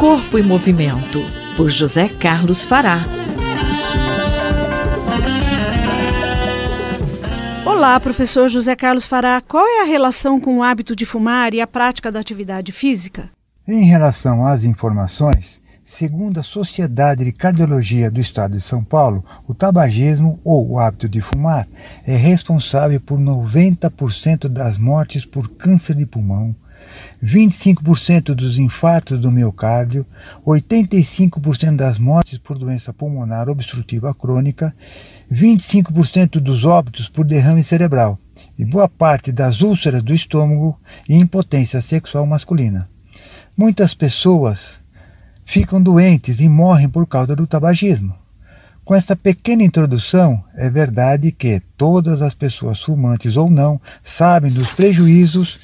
Corpo em Movimento, por José Carlos Fará. Olá, professor José Carlos Fará. Qual é a relação com o hábito de fumar e a prática da atividade física? Em relação às informações, Segundo a Sociedade de Cardiologia do Estado de São Paulo, o tabagismo ou o hábito de fumar é responsável por 90% das mortes por câncer de pulmão, 25% dos infartos do miocárdio, 85% das mortes por doença pulmonar obstrutiva crônica, 25% dos óbitos por derrame cerebral e boa parte das úlceras do estômago e impotência sexual masculina. Muitas pessoas ficam doentes e morrem por causa do tabagismo. Com esta pequena introdução, é verdade que todas as pessoas fumantes ou não sabem dos prejuízos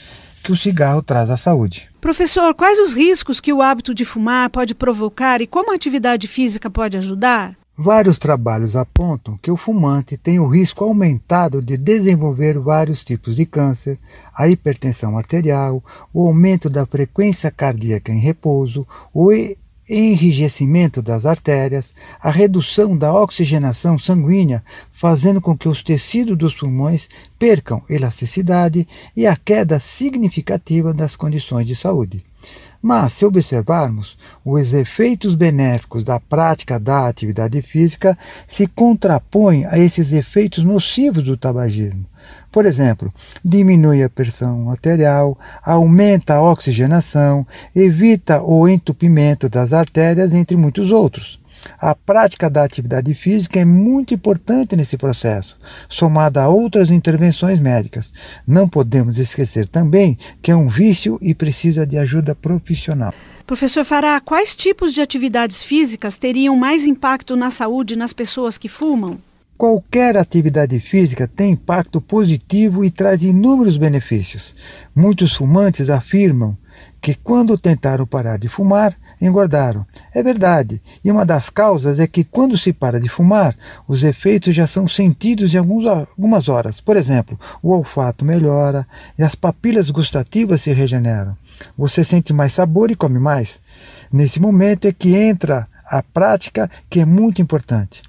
que o cigarro traz à saúde. Professor, quais os riscos que o hábito de fumar pode provocar e como a atividade física pode ajudar? Vários trabalhos apontam que o fumante tem o risco aumentado de desenvolver vários tipos de câncer, a hipertensão arterial, o aumento da frequência cardíaca em repouso, o enrijecimento das artérias, a redução da oxigenação sanguínea, fazendo com que os tecidos dos pulmões percam elasticidade e a queda significativa das condições de saúde. Mas, se observarmos, os efeitos benéficos da prática da atividade física se contrapõem a esses efeitos nocivos do tabagismo. Por exemplo, diminui a pressão arterial, aumenta a oxigenação, evita o entupimento das artérias, entre muitos outros. A prática da atividade física é muito importante nesse processo, somada a outras intervenções médicas. Não podemos esquecer também que é um vício e precisa de ajuda profissional. Professor Fará, quais tipos de atividades físicas teriam mais impacto na saúde nas pessoas que fumam? Qualquer atividade física tem impacto positivo e traz inúmeros benefícios. Muitos fumantes afirmam que quando tentaram parar de fumar, engordaram. É verdade, e uma das causas é que quando se para de fumar, os efeitos já são sentidos em alguns, algumas horas. Por exemplo, o olfato melhora e as papilas gustativas se regeneram. Você sente mais sabor e come mais. Nesse momento é que entra a prática que é muito importante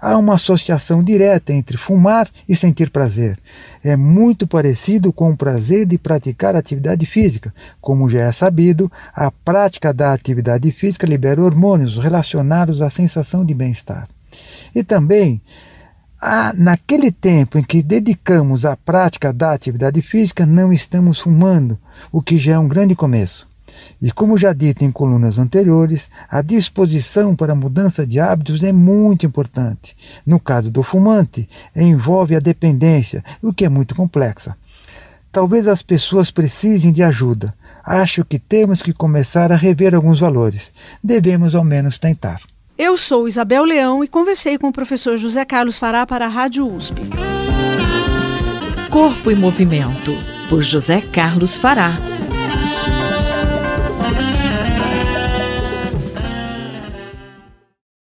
há uma associação direta entre fumar e sentir prazer. É muito parecido com o prazer de praticar atividade física. Como já é sabido, a prática da atividade física libera hormônios relacionados à sensação de bem-estar. E também naquele tempo em que dedicamos à prática da atividade física, não estamos fumando, o que já é um grande começo. E como já dito em colunas anteriores, a disposição para a mudança de hábitos é muito importante. No caso do fumante, envolve a dependência, o que é muito complexa. Talvez as pessoas precisem de ajuda. Acho que temos que começar a rever alguns valores. Devemos ao menos tentar. Eu sou Isabel Leão e conversei com o professor José Carlos Fará para a Rádio USP. Corpo e Movimento, por José Carlos Fará.